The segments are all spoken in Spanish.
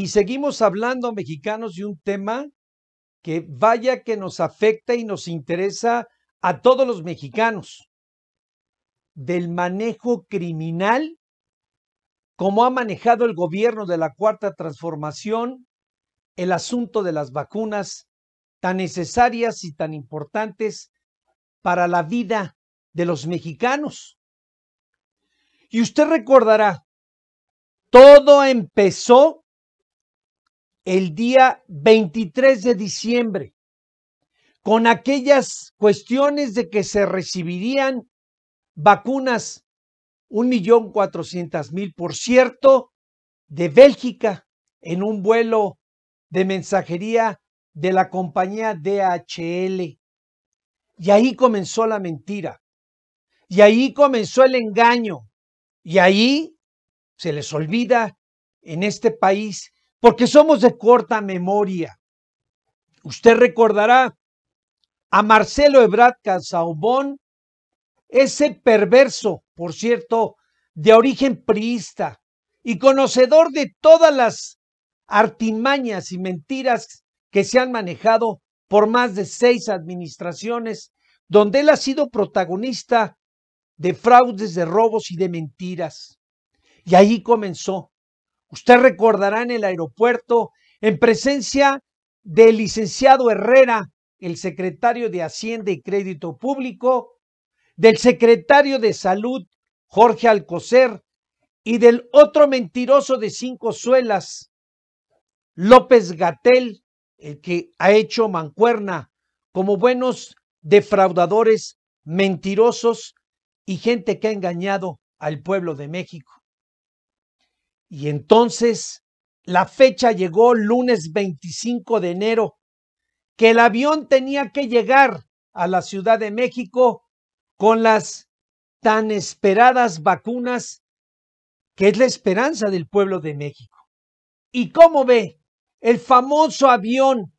Y seguimos hablando, mexicanos, de un tema que vaya que nos afecta y nos interesa a todos los mexicanos, del manejo criminal, como ha manejado el gobierno de la Cuarta Transformación el asunto de las vacunas tan necesarias y tan importantes para la vida de los mexicanos. Y usted recordará, todo empezó el día 23 de diciembre con aquellas cuestiones de que se recibirían vacunas, un millón cuatrocientas mil, por cierto, de Bélgica en un vuelo de mensajería de la compañía DHL. Y ahí comenzó la mentira. Y ahí comenzó el engaño. Y ahí se les olvida en este país porque somos de corta memoria. Usted recordará a Marcelo Ebrard Casaubón, ese perverso, por cierto, de origen priista y conocedor de todas las artimañas y mentiras que se han manejado por más de seis administraciones, donde él ha sido protagonista de fraudes, de robos y de mentiras. Y ahí comenzó. Usted recordará en el aeropuerto, en presencia del licenciado Herrera, el secretario de Hacienda y Crédito Público, del secretario de Salud, Jorge Alcocer, y del otro mentiroso de cinco suelas, López Gatel, el que ha hecho mancuerna como buenos defraudadores, mentirosos y gente que ha engañado al pueblo de México. Y entonces la fecha llegó lunes 25 de enero, que el avión tenía que llegar a la Ciudad de México con las tan esperadas vacunas, que es la esperanza del pueblo de México. ¿Y cómo ve? El famoso avión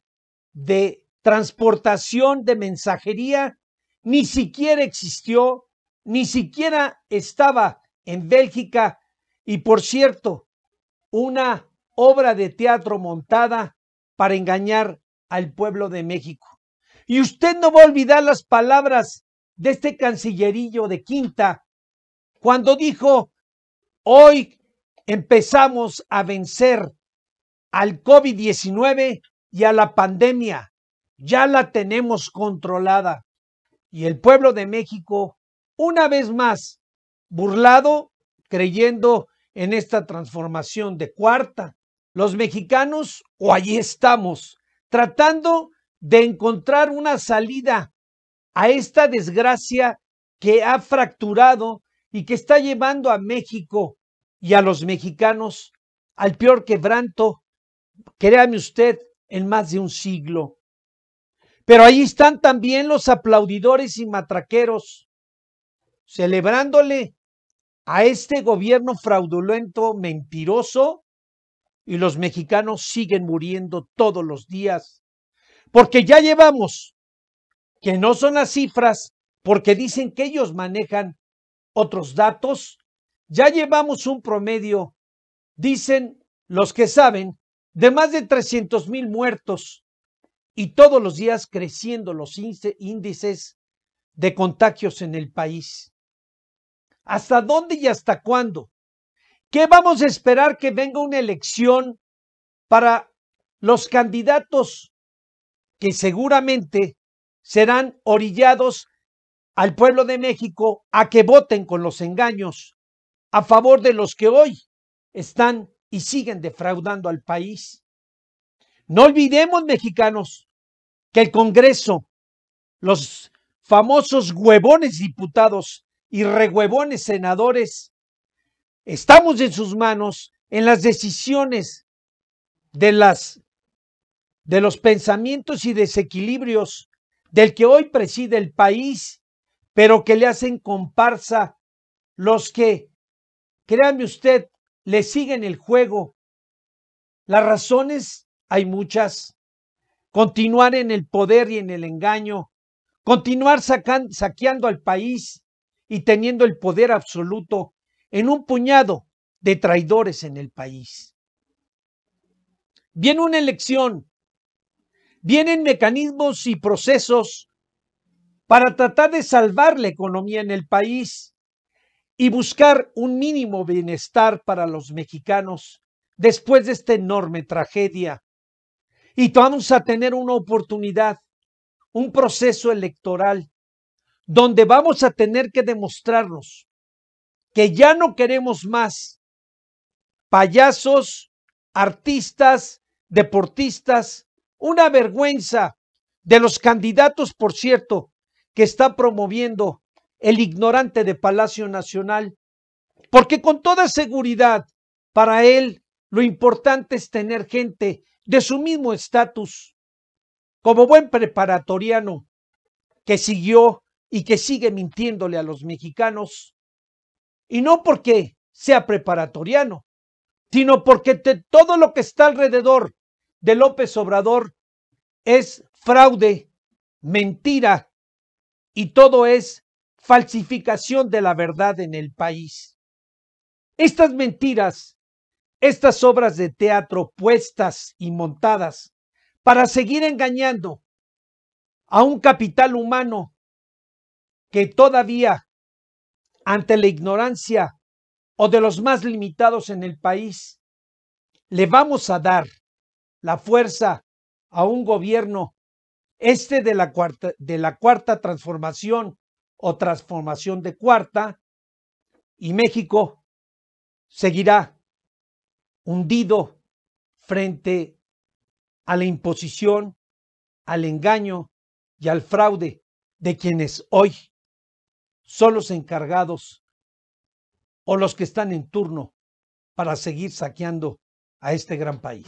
de transportación de mensajería ni siquiera existió, ni siquiera estaba en Bélgica y por cierto, una obra de teatro montada para engañar al pueblo de México. Y usted no va a olvidar las palabras de este cancillerillo de Quinta cuando dijo, hoy empezamos a vencer al COVID-19 y a la pandemia. Ya la tenemos controlada. Y el pueblo de México, una vez más, burlado, creyendo en esta transformación de cuarta. Los mexicanos, o allí estamos, tratando de encontrar una salida a esta desgracia que ha fracturado y que está llevando a México y a los mexicanos al peor quebranto, créame usted, en más de un siglo. Pero ahí están también los aplaudidores y matraqueros, celebrándole a este gobierno fraudulento, mentiroso, y los mexicanos siguen muriendo todos los días. Porque ya llevamos, que no son las cifras, porque dicen que ellos manejan otros datos, ya llevamos un promedio, dicen los que saben, de más de 300 mil muertos y todos los días creciendo los índices de contagios en el país. ¿Hasta dónde y hasta cuándo? ¿Qué vamos a esperar que venga una elección para los candidatos que seguramente serán orillados al pueblo de México a que voten con los engaños a favor de los que hoy están y siguen defraudando al país? No olvidemos, mexicanos, que el Congreso, los famosos huevones diputados, y rehuevones senadores, estamos en sus manos en las decisiones de las de los pensamientos y desequilibrios del que hoy preside el país, pero que le hacen comparsa los que, créanme usted, le siguen el juego. Las razones hay muchas. Continuar en el poder y en el engaño, continuar saqueando al país, y teniendo el poder absoluto en un puñado de traidores en el país. Viene una elección, vienen mecanismos y procesos para tratar de salvar la economía en el país y buscar un mínimo bienestar para los mexicanos después de esta enorme tragedia. Y vamos a tener una oportunidad, un proceso electoral donde vamos a tener que demostrarnos que ya no queremos más payasos, artistas, deportistas, una vergüenza de los candidatos, por cierto, que está promoviendo el ignorante de Palacio Nacional, porque con toda seguridad, para él lo importante es tener gente de su mismo estatus, como buen preparatoriano que siguió y que sigue mintiéndole a los mexicanos. Y no porque sea preparatoriano, sino porque todo lo que está alrededor de López Obrador es fraude, mentira y todo es falsificación de la verdad en el país. Estas mentiras, estas obras de teatro puestas y montadas para seguir engañando a un capital humano que todavía ante la ignorancia o de los más limitados en el país, le vamos a dar la fuerza a un gobierno, este de la cuarta, de la cuarta transformación o transformación de cuarta, y México seguirá hundido frente a la imposición, al engaño y al fraude de quienes hoy son los encargados o los que están en turno para seguir saqueando a este gran país.